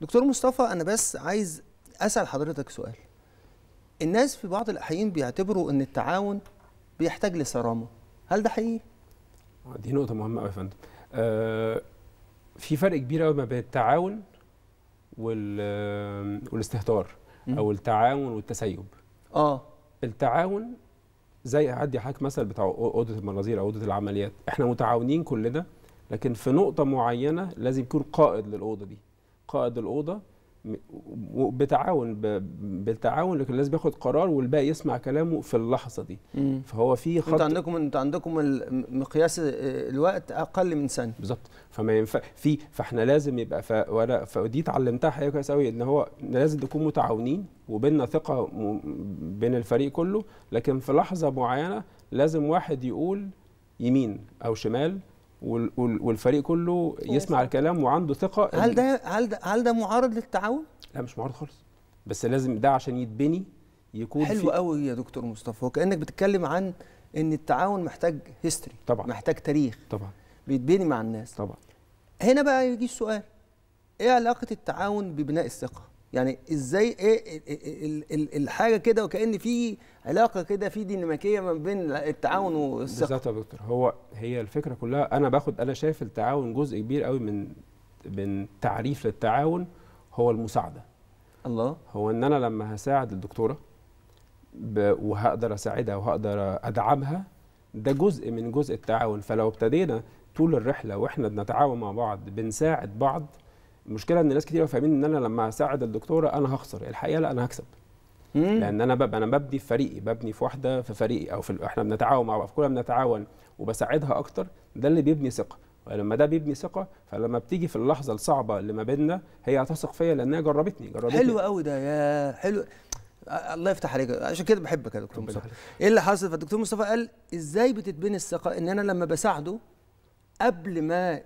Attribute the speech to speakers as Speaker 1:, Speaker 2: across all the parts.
Speaker 1: دكتور مصطفى انا بس عايز اسال حضرتك سؤال الناس
Speaker 2: في بعض الاحيان بيعتبروا ان التعاون بيحتاج لصرامه هل ده حقيقي آه، دي نقطه مهمه قوي يا فندم آه في فرق كبير قوي ما بين التعاون والاستهتار او التعاون والتسيب اه التعاون زي عدي حضرتك مثل بتاع اوضه المناظير او اوضه العمليات احنا متعاونين كلنا لكن في نقطه معينه لازم يكون قائد للاوضه دي قائد الاوضه بتعاون بالتعاون لكن لازم ياخد قرار والباقي يسمع كلامه في اللحظه دي مم. فهو في خط انتوا عندكم انتوا عندكم مقياس آه، الوقت اقل من ثانيه بالظبط فما ينفع في فاحنا لازم يبقى ف... وانا فدي اتعلمتها حقيقه كويس قوي ان هو لازم نكون متعاونين وبيننا ثقه م... بين الفريق كله لكن في لحظه معينه لازم واحد يقول يمين او شمال والفريق كله يسمع الكلام وعنده ثقه هل ده هل ده هل ده معارض للتعاون؟ لا مش معارض خالص بس لازم ده عشان يتبني يكون
Speaker 1: حلو قوي يا دكتور مصطفى وكانك بتتكلم عن ان التعاون محتاج هيستوري طبعا محتاج تاريخ طبعا بيتبني مع الناس طبعا هنا بقى يجي السؤال ايه علاقه التعاون ببناء الثقه؟ يعني ازاي ايه الحاجه كده
Speaker 2: وكان في علاقه كده في ديناميكيه ما بين التعاون والثقه بالظبط يا دكتور هو هي الفكره كلها انا باخد انا شايف التعاون جزء كبير قوي من من تعريف للتعاون هو المساعده الله هو ان انا لما هساعد الدكتوره وهقدر اساعدها وهقدر ادعمها ده جزء من جزء التعاون فلو ابتدينا طول الرحله واحنا بنتعاون مع بعض بنساعد بعض المشكله ان ناس كتير فاهمين ان انا لما اساعد الدكتوره انا هخسر الحقيقه لا انا هكسب مم. لان انا ببقى انا ببني في فريقي ببني في واحده في فريقي او في احنا بنتعاون مع بعض كلنا بنتعاون وبساعدها اكتر ده اللي بيبني ثقه ولما ده بيبني ثقه فلما بتيجي في اللحظه الصعبه اللي ما بيننا هي هتثق فيا لانها جربتني جربتني حلو قوي ده يا حلو الله يفتح عليك
Speaker 1: عشان كده بحبك يا دكتور مصطفى ايه اللي حصل فالدكتور مصطفى قال ازاي بتتبني الثقه ان انا لما بساعده قبل ما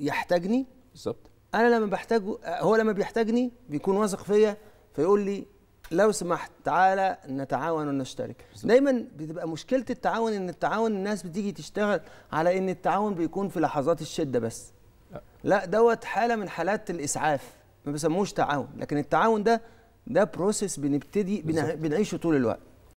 Speaker 1: يحتاجني بالظبط انا لما بحتاجه هو لما بيحتاجني بيكون واثق فيا فيقول لي لو سمحت تعالى نتعاون ونشترك دايما بتبقى مشكله التعاون ان التعاون الناس بتيجي تشتغل على ان التعاون بيكون في لحظات الشده بس لا, لا دوت حاله من حالات الاسعاف ما بيسموش تعاون لكن التعاون ده ده بروسيس بنبتدي بنعيشه طول الوقت